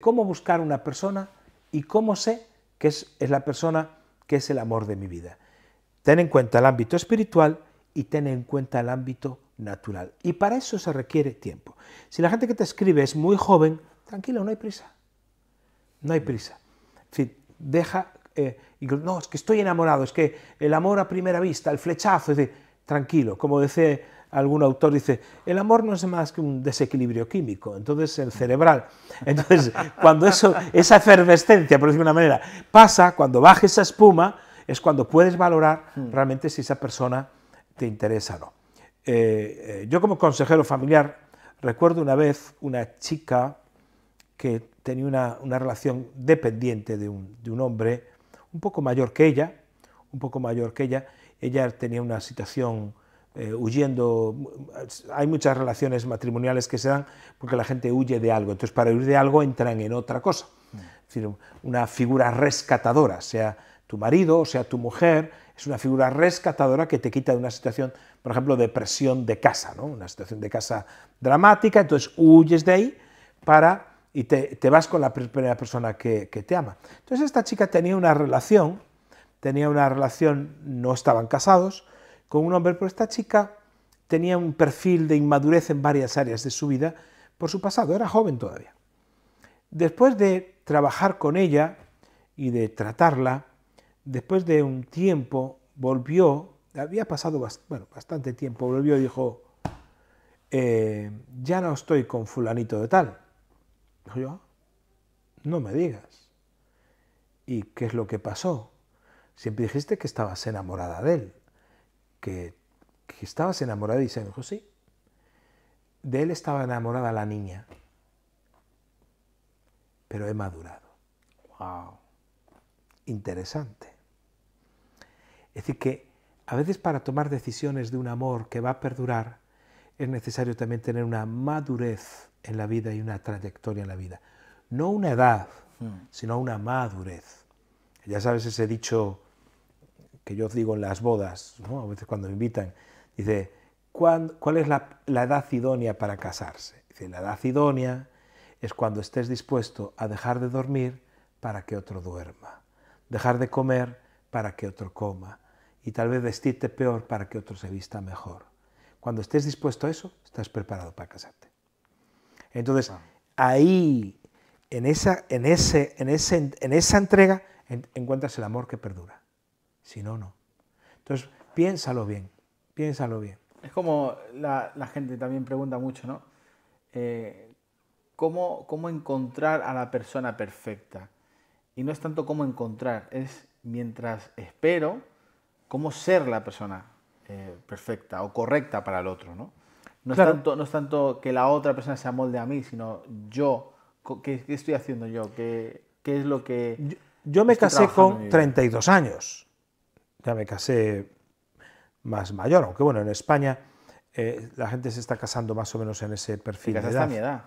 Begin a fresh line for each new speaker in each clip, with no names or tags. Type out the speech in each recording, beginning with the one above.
cómo buscar una persona y cómo sé que es, la persona que es el amor de mi vida. Ten en cuenta el ámbito espiritual y ten en cuenta el ámbito natural. Y para eso se requiere tiempo. Si la gente que te escribe es muy joven, tranquilo, no hay prisa. No hay prisa. Si deja... Eh, no, es que estoy enamorado, es que el amor a primera vista, el flechazo, es tranquilo, como dice algún autor dice, el amor no es más que un desequilibrio químico, entonces el cerebral. Entonces, cuando eso, esa efervescencia, por decirlo de una manera, pasa, cuando baja esa espuma, es cuando puedes valorar mm. realmente si esa persona te interesa o no. Eh, eh, yo como consejero familiar recuerdo una vez una chica que tenía una, relación dependiente de un, de un hombre un poco mayor que ella, un poco mayor que ella, ella tenía una situación eh, huyendo. Hay muchas relaciones matrimoniales que se dan porque la gente huye de algo. Entonces, para huir de algo entran en otra cosa. Es decir, una figura rescatadora, sea tu marido, o sea tu mujer, es una figura rescatadora que te quita de una situación, por ejemplo, de presión de casa, ¿no? una situación de casa dramática, entonces huyes de ahí para y te, vas con la primera persona que, que, te ama. Entonces esta chica tenía una relación, tenía una relación, no estaban casados, con un hombre, pero esta chica tenía un perfil de inmadurez en varias áreas de su vida por su pasado, era joven todavía. Después de trabajar con ella y de tratarla, después de un tiempo volvió, había pasado bastante tiempo, volvió y dijo, eh, ya no estoy con fulanito de tal. Dijo yo, no me digas. ¿Y qué es lo que pasó? Siempre dijiste que estabas enamorada de él que, estabas enamorada? Y se me sí. De él estaba enamorada la niña, pero he madurado. ¡Wow! Interesante. Es decir, que a veces para tomar decisiones de un amor que va a perdurar, es necesario también tener una madurez en la vida y una trayectoria en la vida. No una edad, hmm. sino una madurez. Ya sabes ese dicho que yo digo en las bodas, a veces cuando me invitan, dice, ¿cuál es la, edad idónea para casarse? Dice, la edad idónea es cuando estés dispuesto a dejar de dormir para que otro duerma, dejar de comer para que otro coma y tal vez vestirte peor para que otro se vista mejor. Cuando estés dispuesto a eso, estás preparado para casarte. Entonces, ahí, en esa, en ese, en ese, en esa entrega, encuentras el amor que perdura. Si no, no. Entonces, piénsalo bien, piénsalo bien. Es como la, gente también pregunta mucho, ¿no? Eh, ¿cómo, encontrar a la persona perfecta? Y no es tanto cómo encontrar, es mientras espero, cómo ser la persona eh, perfecta o correcta para el otro, ¿no? No, es tanto, no es tanto que la otra persona se amolde a mí, sino yo, ¿qué, estoy haciendo yo? ¿Qué, ¿Qué, es lo que... yo me casé con 32 años me casé más mayor, aunque bueno, en España eh, la gente se está casando más o menos en ese perfil. de casaste a mi edad?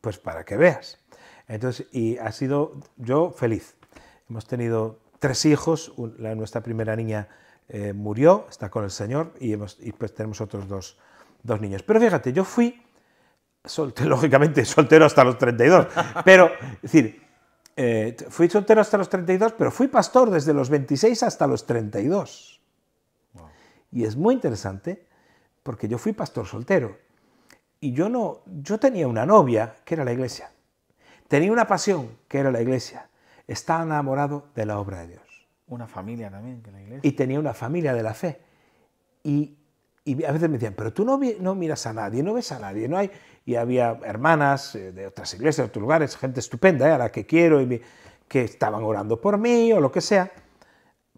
Pues para que veas. Entonces, y ha sido yo feliz. Hemos tenido tres hijos, nuestra primera niña eh, murió, está con el Señor, y, hemos, y pues tenemos otros dos, niños. Pero fíjate, yo fui, lógicamente soltero hasta los 32, pero es decir, eh, fui soltero hasta los 32, pero fui pastor desde los 26 hasta los 32. Y es muy interesante porque yo fui pastor soltero y yo no, yo tenía una novia que era la iglesia, tenía una pasión que era la iglesia, estaba enamorado de la obra de Dios. Una familia también que la iglesia. Y tenía una familia de la fe. Y y a veces me decían, pero tú no, no miras a nadie, no ves a nadie, no hay... Y había hermanas eh, de otras iglesias, de otros lugares, gente estupenda, eh, a la que quiero, y que estaban orando por mí o lo que sea.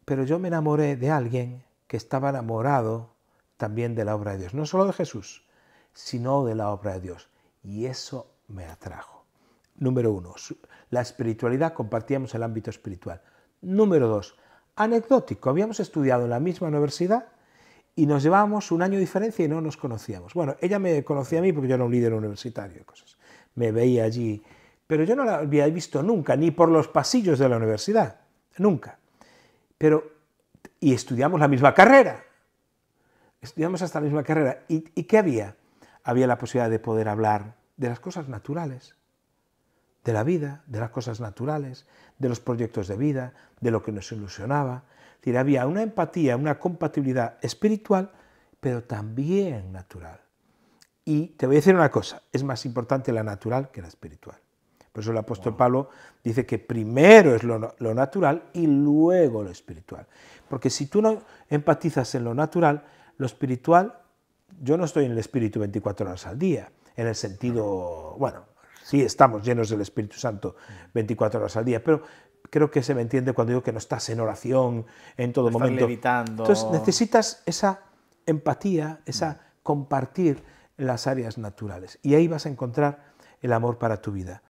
Pero yo me enamoré de alguien que estaba enamorado también de la obra de Dios, no solo de Jesús, sino de la obra de Dios. Y eso me atrajo. Número uno, la espiritualidad, compartíamos el ámbito espiritual. Número dos, anecdótico, habíamos estudiado en la misma universidad y nos llevábamos un año de diferencia y no nos conocíamos. Bueno, ella me conocía a mí porque yo era un líder universitario, cosas. me veía allí, pero yo no la había visto nunca, ni por los pasillos de la universidad, nunca. Pero, y estudiamos la misma carrera, estudiamos hasta la misma carrera, ¿y, y qué había? Había la posibilidad de poder hablar de las cosas naturales, de la vida, de las cosas naturales, de los proyectos de vida, de lo que nos ilusionaba. Es había una empatía, una compatibilidad espiritual, pero también natural. Y te voy a decir una cosa, es más importante la natural que la espiritual. Por eso el apóstol Pablo dice que primero es lo, lo, natural y luego lo espiritual. Porque si tú no empatizas en lo natural, lo espiritual, yo no estoy en el espíritu 24 horas al día, en el sentido, bueno, Sí, estamos llenos del Espíritu Santo 24 horas al día, pero creo que se me entiende cuando digo que no estás en oración en todo momento. Levitando. Entonces necesitas esa empatía, esa compartir las áreas naturales. Y ahí vas a encontrar el amor para tu vida.